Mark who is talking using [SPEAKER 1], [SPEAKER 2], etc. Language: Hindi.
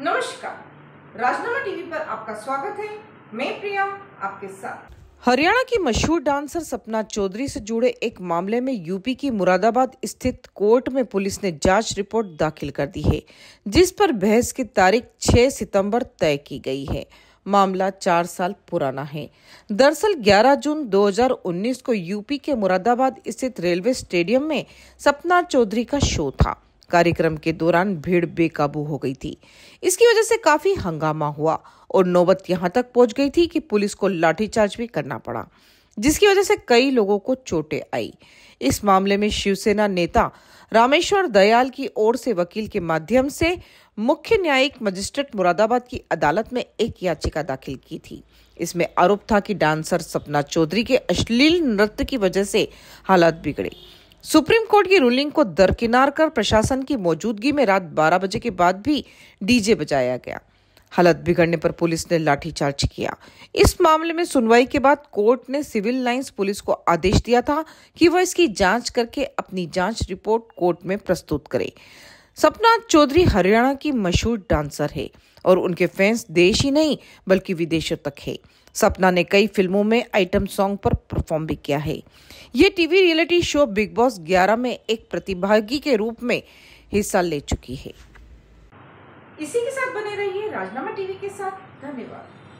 [SPEAKER 1] नमस्कार राजनामा टीवी पर आपका स्वागत है मैं प्रिया आपके साथ
[SPEAKER 2] हरियाणा की मशहूर डांसर सपना चौधरी से जुड़े एक मामले में यूपी की मुरादाबाद स्थित कोर्ट में पुलिस ने जांच रिपोर्ट दाखिल कर दी है जिस पर बहस की तारीख 6 सितंबर तय की गई है मामला चार साल पुराना है दरअसल 11 जून 2019 को यूपी के मुरादाबाद स्थित रेलवे स्टेडियम में सपना चौधरी का शो था कार्यक्रम के दौरान भीड़ बेकाबू हो गई थी इसकी वजह से काफी हंगामा हुआ और नौबत यहां तक पहुंच गई थी कि पुलिस को लाठीचार्ज भी करना पड़ा जिसकी वजह से कई लोगों को चोटें आई इस मामले में शिवसेना नेता रामेश्वर दयाल की ओर से वकील के माध्यम से मुख्य न्यायिक मजिस्ट्रेट मुरादाबाद की अदालत में एक याचिका दाखिल की थी इसमें आरोप था कि डांसर सपना चौधरी के अश्लील नृत्य की वजह से हालात बिगड़े सुप्रीम कोर्ट की रूलिंग को दरकिनार कर प्रशासन की मौजूदगी में रात 12 बजे के बाद भी डीजे बजाया गया हालत बिगड़ने पर पुलिस ने लाठीचार्ज किया इस मामले में सुनवाई के बाद कोर्ट ने सिविल लाइंस पुलिस को आदेश दिया था कि वह इसकी जांच करके अपनी जांच रिपोर्ट कोर्ट में प्रस्तुत करे सपना चौधरी हरियाणा की मशहूर डांसर है और उनके फैंस देश ही नहीं बल्कि विदेशों तक है सपना ने कई फिल्मों में आइटम सॉन्ग पर परफॉर्म भी किया है ये TV reality show Bigg Boss 11 में एक प्रतिभागी के रूप में हिस्सा ले चुकी है
[SPEAKER 3] इसी के साथ बने रहिए राजनामा टीवी के साथ धन्यवाद